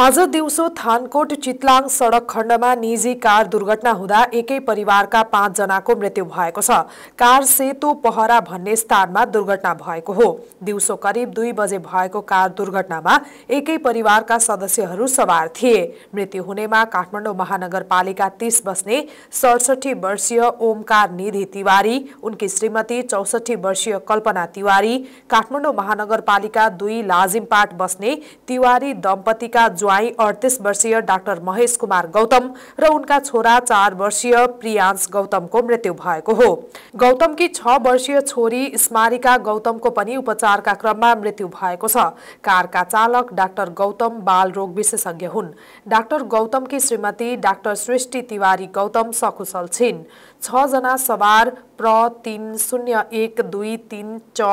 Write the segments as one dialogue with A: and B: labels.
A: आज दिउँसो थानकोट चितलाङ सडक खण्डमा निजी कार दुर्घटना हुँदा एकै परिवारका पाँचजनाको मृत्यु भएको छ कार सेतो पहरा भन्ने स्थानमा दुर्घटना भएको हो दिउँसो करिब दुई बजे भएको कार दुर्घटनामा एकै परिवारका सदस्यहरू सवार थिए मृत्यु हुनेमा काठमाडौँ महानगरपालिका तीस बस्ने सडसठी वर्षीय ओमकार निधि तिवारी उनकी श्रीमती चौसठी वर्षीय कल्पना तिवारी काठमाडौँ महानगरपालिका दुई लाजिमपाट बस्ने तिवारी दम्पतिका ज्वाई अडतिस वर्षीय डाक्टर महेश कुमार गौतम र उनका छोरा चार वर्षीय प्रियांश गौतमको मृत्यु भएको हो गौतमकी छ वर्षीय छोरी स्मारिका गौतमको पनि उपचारका क्रममा मृत्यु भएको छ कारका चालक डाक्टर गौतम बाल रोग विशेषज्ञ हुन् डाक्टर गौतमकी श्रीमती डाक्टर सृष्टि तिवारी गौतम सकुशल छिन् छजना सवार प्र तिन शून्य एक दुई तिन च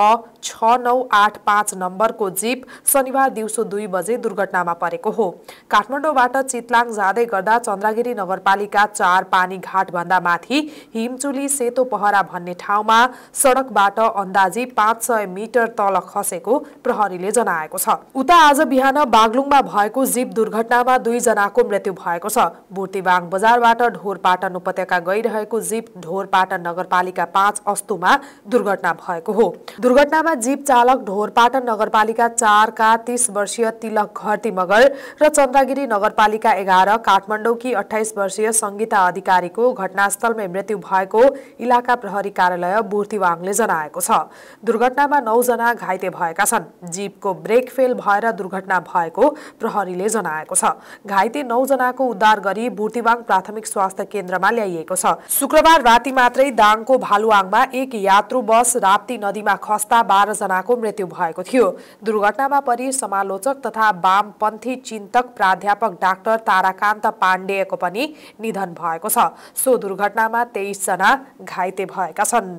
A: छ नौ आठ पाँच नम्बरको जीप शनिबार दिउँसो दुई बजे दुर्घटनामा परेको हो काठमाडौँबाट चितलाङ जाँदै गर्दा चन्द्रगिरी नगरपालिका चार पानी घाटभन्दा माथि हिमचुली सेतो पहरा भन्ने ठाउँमा सडकबाट अन्दाजी पाँच सय मिटर तल खसेको प्रहरीले जनाएको छ उता आज बिहान बागलुङमा भएको जीप दुर्घटनामा दुईजनाको मृत्यु भएको छ बुर्तीबाङ बजारबाट ढोरपाटन उपत्यका गइरहेको जीप ढोरपाटन नगरपालिका नगरपालिका पाँच अस्तुमा दुर्घटना भएको हो दुर्घटनामा जीप चालक ढोरपाटन नगरपालिका चारका तीस वर्षीय तिलक घरती मगर र चन्द्रगिरी नगरपालिका एघार काठमाडौँकी अठाइस वर्षीय सङ्गीता अधिकारीको घटनास्थलमै मृत्यु भएको इलाका प्रहरी कार्यालय बुर्तिवाङले जनाएको छ दुर्घटनामा नौजना घाइते भएका छन् जीपको ब्रेक फेल भएर दुर्घटना भएको प्रहरीले जनाएको छ घाइते नौजनाको उद्धार गरी बुर्तिवाङ प्राथमिक स्वास्थ्य केन्द्रमा ल्याइएको छ शुक्रबार राति मात्रै दाङको भालुवाङमा एक यात्रु बस राप्ती नदीमा खस्दा बाह्रजनाको मृत्यु भएको थियो दुर्घटनामा परि समालोचक तथा वामपन्थी चिन्तक प्राध्यापक डाक्टर ताराकान्त पाण्डेयको पनि निधन भएको छ सो दुर्घटनामा तेइसजना घाइते भएका छन्